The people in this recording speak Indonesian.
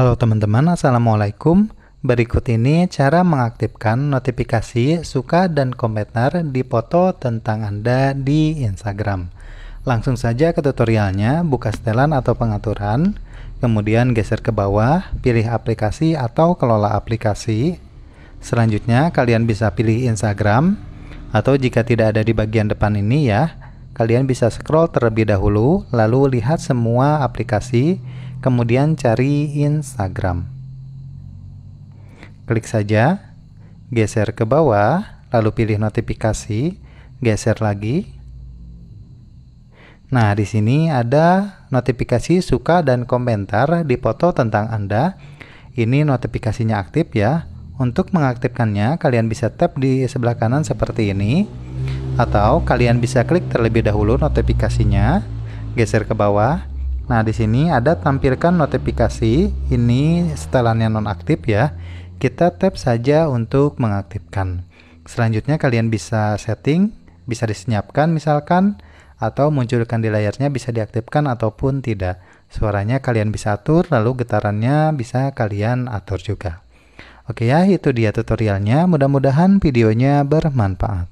Halo teman-teman, Assalamualaikum. Berikut ini cara mengaktifkan notifikasi suka dan komentar di foto tentang Anda di Instagram. Langsung saja ke tutorialnya, buka setelan atau pengaturan, kemudian geser ke bawah, pilih aplikasi atau kelola aplikasi. Selanjutnya, kalian bisa pilih Instagram, atau jika tidak ada di bagian depan ini ya, kalian bisa scroll terlebih dahulu, lalu lihat semua aplikasi, kemudian cari Instagram. Klik saja, geser ke bawah, lalu pilih notifikasi, geser lagi. Nah, di sini ada notifikasi suka dan komentar di foto tentang Anda. Ini notifikasinya aktif ya. Untuk mengaktifkannya, kalian bisa tap di sebelah kanan seperti ini atau kalian bisa klik terlebih dahulu notifikasinya, geser ke bawah, Nah, di sini ada tampilkan notifikasi. Ini setelannya nonaktif ya. Kita tap saja untuk mengaktifkan. Selanjutnya kalian bisa setting, bisa disenyapkan misalkan atau munculkan di layarnya bisa diaktifkan ataupun tidak. Suaranya kalian bisa atur, lalu getarannya bisa kalian atur juga. Oke ya, itu dia tutorialnya. Mudah-mudahan videonya bermanfaat.